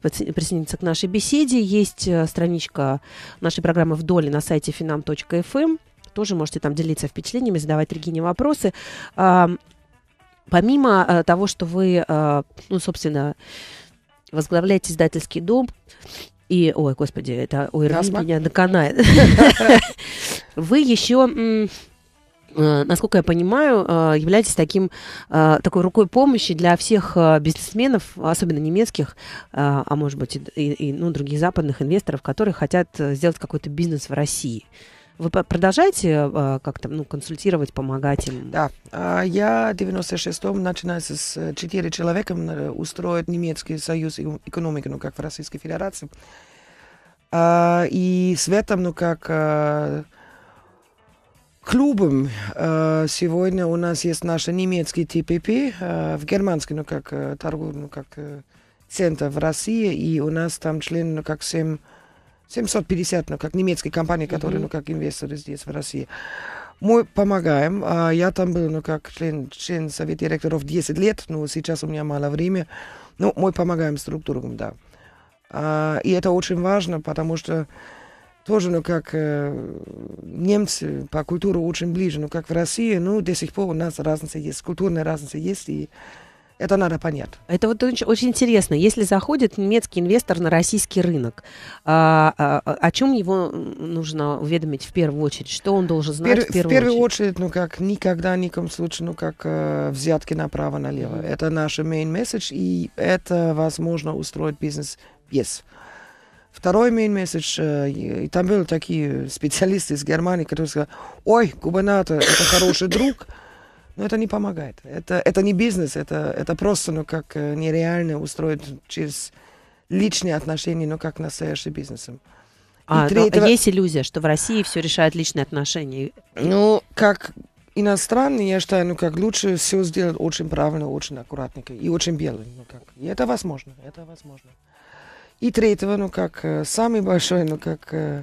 присоединиться к нашей беседе. Есть страничка нашей программы «Вдоль» на сайте finam.fm. Эм. Тоже можете там делиться впечатлениями, задавать Регине вопросы. Помимо того, что вы, ну, собственно, возглавляете издательский дом, и, ой, господи, это ой, меня доконает. Вы еще э, насколько я понимаю, э, являетесь таким, э, такой рукой помощи для всех бизнесменов, особенно немецких, а может быть и, и ну, других западных инвесторов, которые хотят сделать какой-то бизнес в России. Вы продолжаете а, как-то ну, консультировать, помогать им? Да. А, я в 96-м, начиная с 4 э, человека, э, устроил немецкий союз экономики, ну, как в Российской Федерации. А, и с светом, ну, как клубом сегодня у нас есть наши немецкий ТПП в германский, ну, как э, торговый, ну, как центр в России, и у нас там член, ну, как семь. 750, ну, как немецкой компании, которая, ну, как инвесторы здесь, в России. Мы помогаем. А, я там был, ну, как член, член совета директоров 10 лет, но ну, сейчас у меня мало времени. Ну, мы помогаем структурам, да. А, и это очень важно, потому что тоже, ну, как э, немцы по культуру очень ближе, ну, как в России, ну, до сих пор у нас разница есть, культурная разница есть, и это надо понять. Это вот очень, очень интересно. Если заходит немецкий инвестор на российский рынок, а, а, а о чем его нужно уведомить в первую очередь? Что он должен знать Пер, в первую, в первую очередь? очередь? Ну как никогда, ни в коем случае, ну как э, взятки направо-налево. Mm-hmm. Это наш main message, и это возможно устроить бизнес без. Yes. Второй main message, э, и там были такие специалисты из Германии, которые сказали, ой, губернатор, это хороший друг, но это не помогает. Это, это не бизнес, это, это просто ну, как э, нереально устроить через личные отношения, ну как настоящий бизнесом. А, и третьего... есть иллюзия, что в России все решает личные отношения? Ну, как иностранный, я считаю, ну как лучше все сделать очень правильно, очень аккуратненько и очень белый. Ну, как. И это возможно, это возможно. И третьего, ну как, э, самый большой, ну как э,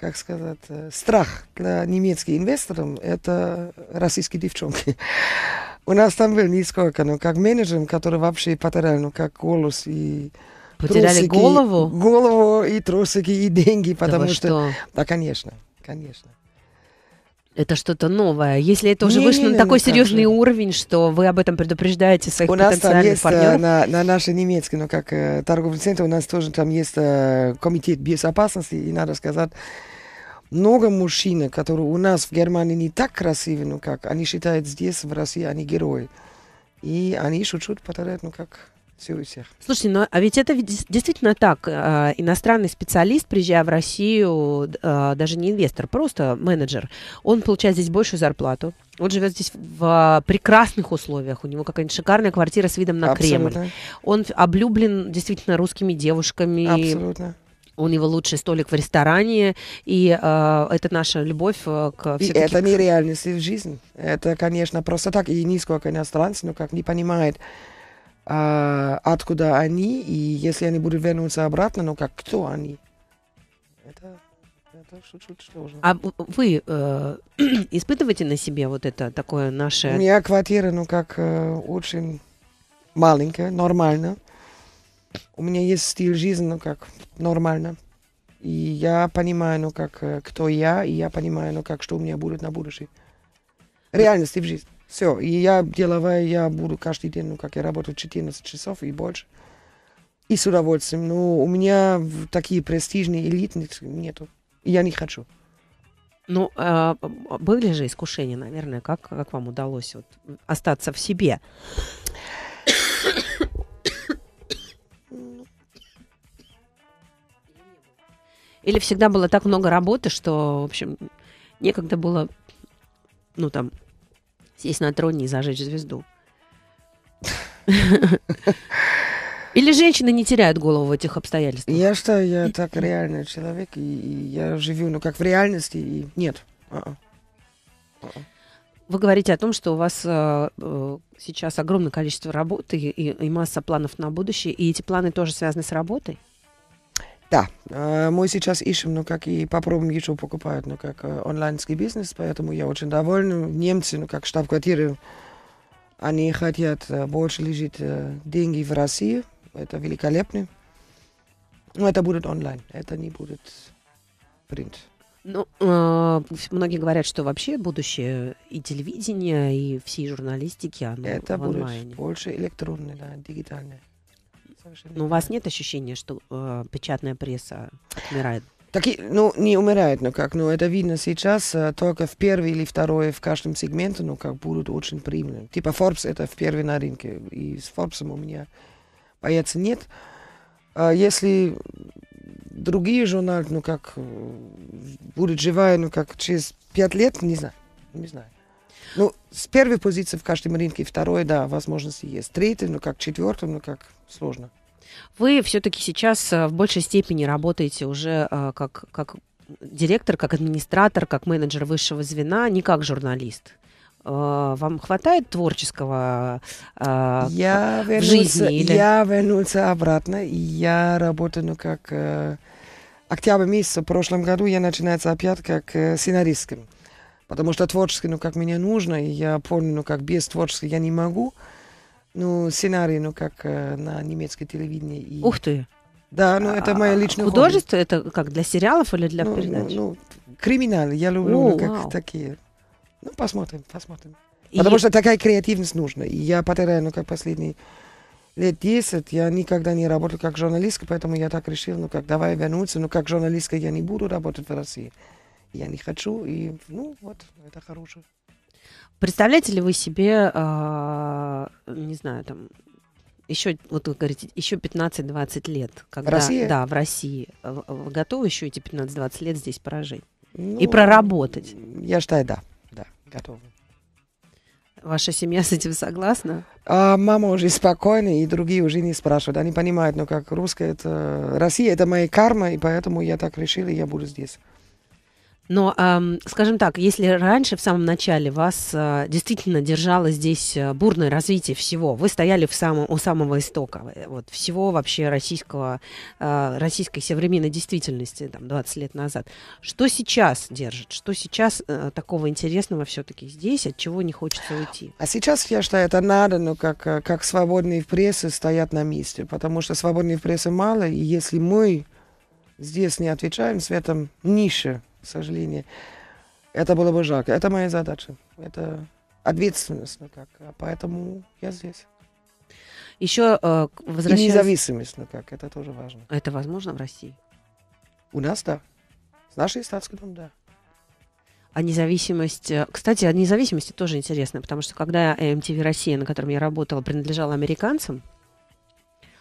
как сказать, э, страх для немецких инвесторов – это российские девчонки. У нас там было несколько, ну как менеджером, который вообще потерял, ну, как голос и Потеряли трусики, голову? Голову и трусики, и деньги, потому да что... что... Да, конечно, конечно это что-то новое. Если это уже не, вышло не, не, на такой серьезный же. уровень, что вы об этом предупреждаете своих у потенциальных нас там есть, э, На, на нашей немецкой, но ну, как э, торговый центр, у нас тоже там есть э, комитет безопасности, и надо сказать, много мужчин, которые у нас в Германии не так красивы, ну как, они считают здесь, в России, они герои. И они шучут, повторяют, ну как, силы всех. Слушайте, ну а ведь это действительно так. Э, иностранный специалист, приезжая в Россию, э, даже не инвестор, просто менеджер, он получает здесь большую зарплату. Он живет здесь в прекрасных условиях. У него какая-нибудь шикарная квартира с видом на Абсолютно. Кремль. Он облюблен действительно русскими девушками. Абсолютно у него лучший столик в ресторане, и э, это наша любовь э, к... И это не реальность в жизни. Это, конечно, просто так, и нисколько иностранцы, но как не понимает, а, откуда они, и если они будут вернуться обратно, ну как, кто они? Это, это чуть-чуть сложно. А вы э, испытываете на себе вот это такое наше... У меня квартира, ну как, э, очень маленькая, нормально. У меня есть стиль жизни, ну как, нормально. И я понимаю, ну как, э, кто я, и я понимаю, ну как, что у меня будет на будущее. Реальность и в жизни. Все, и я деловая, я буду каждый день, ну, как я работаю, 14 часов и больше. И с удовольствием. Но ну, у меня такие престижные, элитные нету. Я не хочу. Ну, э, были же искушения, наверное, как, как вам удалось вот остаться в себе? Или всегда было так много работы, что, в общем, некогда было, ну, там, сесть на троне и зажечь звезду. Или женщины не теряют голову в этих обстоятельствах? Я что, я так реальный человек, и, я живу, ну, как в реальности, и нет. Вы говорите о том, что у вас э, э, сейчас огромное количество работы и, и масса планов на будущее, и эти планы тоже связаны с работой? Да, а, мы сейчас ищем, ну как и попробуем еще покупают, ну как э, онлайнский бизнес, поэтому я очень довольна. Немцы, ну как штаб-квартиры, они хотят э, больше лежит э, деньги в России, это великолепно. Но это будет онлайн, это не будет принт. Ну, э, многие говорят, что вообще будущее и телевидения, и всей журналистики, оно Это в онлайне. будет больше электронное, да, дигитальное. Совершенно Но ну, у вас нет ощущения, что э, печатная пресса умирает? Такие, ну, не умирает, но как, ну это видно сейчас, а, только в первый или второй в каждом сегменте, ну, как будут очень примны. Типа Forbes это в первой на рынке, и с Forbes у меня бояться нет. А если другие журналы, ну, как, э, будут живы, ну, как через пять лет, не знаю, не знаю. Ну, с первой позиции в каждом рынке, второй, да, возможности есть. Третий, ну как четвертый, ну как сложно. Вы все-таки сейчас э, в большей степени работаете уже э, как, как директор, как администратор, как менеджер высшего звена, не как журналист э, вам хватает творческого э, я в жизни? Или... Я вернулся обратно, и я работаю, ну, как... Э, октябрь месяц в прошлом году я начинается опять как э, сценаристским. Потому что творчески, ну, как мне нужно, и я помню, ну, как без творческого я не могу. Ну, сценарий, ну, как э, на немецкой телевидении. И... Ух ты! Да, ну, это а, моя а личная Художество хобби. это как, для сериалов или для ну, передач? Ну, ну, криминал, я люблю, О, ну, как вау. такие. Ну, посмотрим, посмотрим. И... Потому что такая креативность нужна. И я потеряю, ну, как последний лет 10 я никогда не работал как журналистка, поэтому я так решил, ну как, давай вернуться, ну как журналистка я не буду работать в России я не хочу, и, ну, вот, это хорошее. Представляете ли вы себе, э, не знаю, там, еще, вот вы говорите, еще 15-20 лет, когда... В Да, в России. Э, вы готовы еще эти 15-20 лет здесь прожить? Ну, и проработать? Я считаю, да. Да, готовы. Ваша семья с этим согласна? А мама уже спокойна, и другие уже не спрашивают. Они понимают, ну как русская это... Россия это моя карма, и поэтому я так решила, и я буду здесь. Но, скажем так, если раньше, в самом начале, вас э, действительно держало здесь э, бурное развитие всего, вы стояли в самом, у самого истока э, вот, всего вообще российского, российской современной действительности там, 20 лет назад, что сейчас держит? Что сейчас такого интересного все-таки здесь, от чего не хочется уйти? А сейчас, я считаю, это надо, но ну, как, как свободные прессы стоят на месте, потому что свободные прессы мало, и если мы здесь не отвечаем светом нише к сожалению. Это было бы жалко. Это моя задача. Это ответственность, как. А поэтому я здесь. Еще э, возвращаясь... И независимость, как, это тоже важно. это возможно в России? У нас, да. С нашей статским, да. А независимость... Э, кстати, о независимости тоже интересно, потому что когда MTV э, Россия, на котором я работала, принадлежала американцам,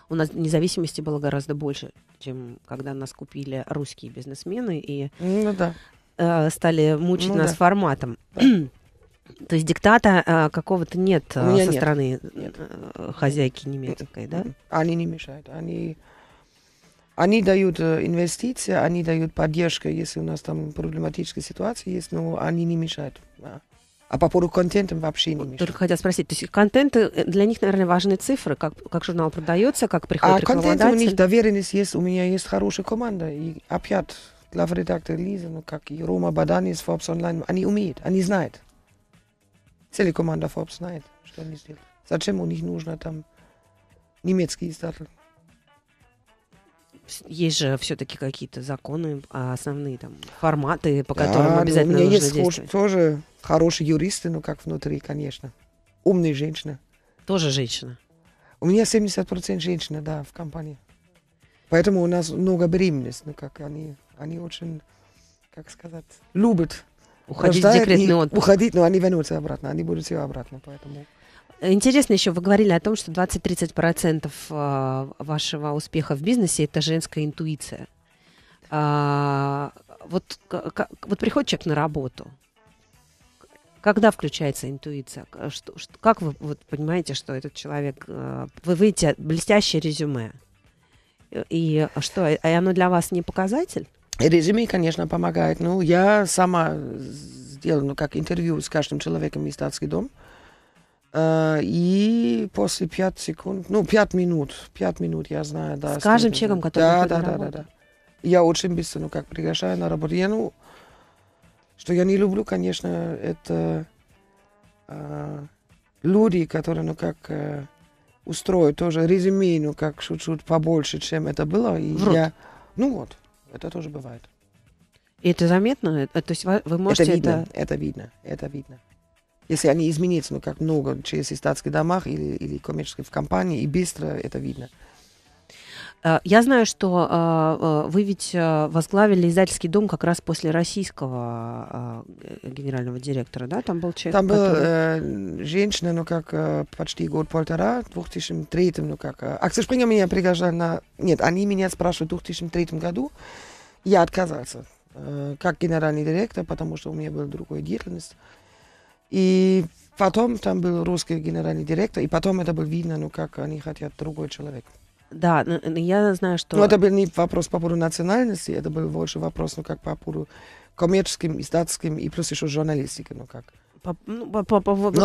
у нас независимости было гораздо больше, чем когда нас купили русские бизнесмены и ну, да. э, стали мучить ну, нас да. форматом. То есть диктата а, какого-то нет а, со нет. стороны нет. Э, хозяйки немецкой, да? Они не мешают. Они, они дают инвестиции, они дают поддержку, если у нас там проблематическая ситуация есть, но они не мешают. Да. А по поводу контента вообще не мешает. Только хотела спросить, то есть контент, э, для них, наверное, важны цифры, как, как журнал продается, как приходит а А контент у них доверенность есть, у меня есть хорошая команда, и опять главредактор Лиза, ну, как и Рома Бадани из Forbes Online, они умеют, они знают. Целая команда Forbes знает, что они сделают. Зачем у них нужно там немецкий издатель? Есть же все-таки какие-то законы, а, основные там форматы, по которым да, ну, обязательно ну, у меня есть тоже хорошие юристы, но ну, как внутри, конечно. Умная женщина. Тоже женщина. У меня 70% женщина, да, в компании. Поэтому у нас много беременности, ну как они, они очень, как сказать, любят. Уходить в декретный отпуск. Уходить, но они вернутся обратно, они будут все обратно, поэтому... Интересно еще, вы говорили о том, что 20-30% э, вашего успеха в бизнесе – это женская интуиция. А, вот, вот приходит человек на работу, когда включается интуиция? Что, что, как вы вот, понимаете, что этот человек... Э, вы выйдете блестящее резюме. Э, и что, А оно для вас не показатель? Резюме, конечно, помогает. Ну, я сама сделала ну, как интервью с каждым человеком из Статский дом. Uh Э, и после 5 секунд, ну, 5 минут, 5 минут, я знаю, да. С каждым человеком, который да, да, да, да, да. Я очень быстро, ну, как приглашаю на работу. Я, ну, что я не люблю, конечно, это э, люди, которые, ну, как э, устроят тоже резюме, ну, как чуть-чуть побольше, чем это было. И Врут. я, ну, вот, это тоже бывает. И это заметно? Э, то есть вы можете это... Видно, это, это видно, это видно. Если они изменятся, ну как много, через эстатских домах или, или в компании и быстро это видно. Э, я знаю, что э, э, вы ведь возглавили издательский дом как раз после российского генерального директора, да? Там был человек, Там была который... женщина, ну как почти год-полтора, в 2003, ну как... Аксель Шпрингер меня приглашал на... Нет, они меня спрашивают в 2003 году, я отказался как генеральный директор, потому что у меня была другая деятельность. И потом там был русский генеральный директор, и потом это было видно, ну как они хотят другой человек. Да, я знаю, что... Ну это был не вопрос по поводу национальности, это был больше вопрос, ну как по поводу коммерческим, издатским и плюс еще журналистики, ну как. Ну, ну,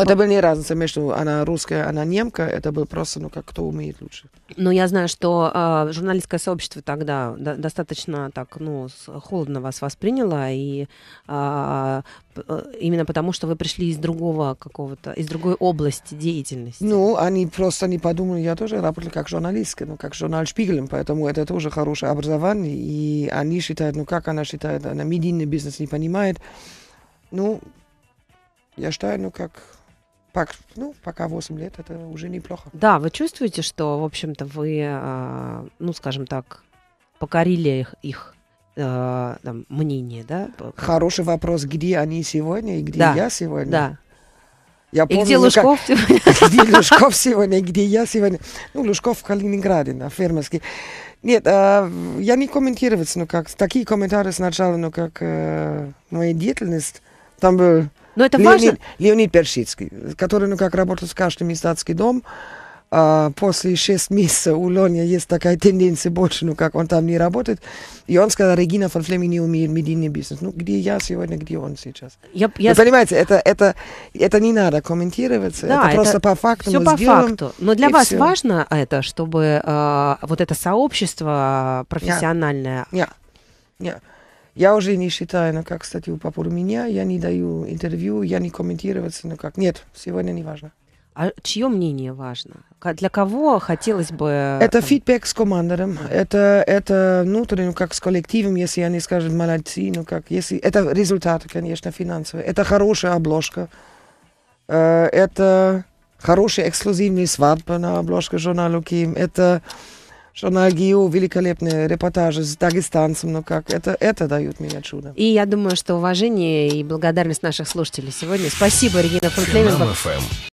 это была не разница между она русская, она немка. Это был просто, ну, как кто умеет лучше. Ну, я знаю, что э, журналистское сообщество тогда до, достаточно так, ну, холодно вас восприняло. И а, э, именно потому, что вы пришли из другого какого-то, из другой области деятельности. Ну, они просто не подумали, я тоже работала как журналистка, ну, как журнал Шпигелем, поэтому это тоже хорошее образование. И они считают, ну, как она считает, она медийный бизнес не понимает. Ну, я считаю, ну как Пак, ну, пока 8 лет, это уже неплохо. Да, вы чувствуете, что, в общем-то, вы, а, ну, скажем так, покорили их, их э, там, мнение, да? Хороший вопрос, где они сегодня и где да. я сегодня. Да. Я помню, где Лужков ну, как, Где Лужков сегодня, где я сегодня. Ну, Лужков в Калининграде, на фермерске. Нет, э, я не комментировать, ну как, такие комментарии сначала, ну как, э, моя деятельность, там был но это Леонид, важно. Леонид Першицкий, который, ну, как работал с каждым издатский дом, а, после шесть месяцев у Лоня есть такая тенденция больше, ну, как он там не работает. И он сказал, Регина фон Флеминг не умеет медийный бизнес. Ну, где я сегодня, где он сейчас? Я, Вы я... Вы понимаете, это, это, это не надо комментировать, да, это, это просто по факту Все по факту. Но для вас все. важно это, чтобы э, вот это сообщество профессиональное... Yeah. Yeah. Yeah. Я уже не считаю, ну как статью по поводу меня, я не даю интервью, я не комментироваться, ну как. Нет, сегодня не важно. А чье мнение важно? Для кого хотелось бы... Это фидбэк с командором, это, это внутренне, ну, как с коллективом, если они скажут молодцы, ну как, если... Это результаты, конечно, финансовые. Это хорошая обложка, э, это хорошая эксклюзивная свадьба на обложке журнала Ким, это что на Шанагио, великолепные репортажи с дагестанцем, но ну как, это, это дают меня чудо. И я думаю, что уважение и благодарность наших слушателей сегодня. Спасибо, Регина Фуртлеменбах.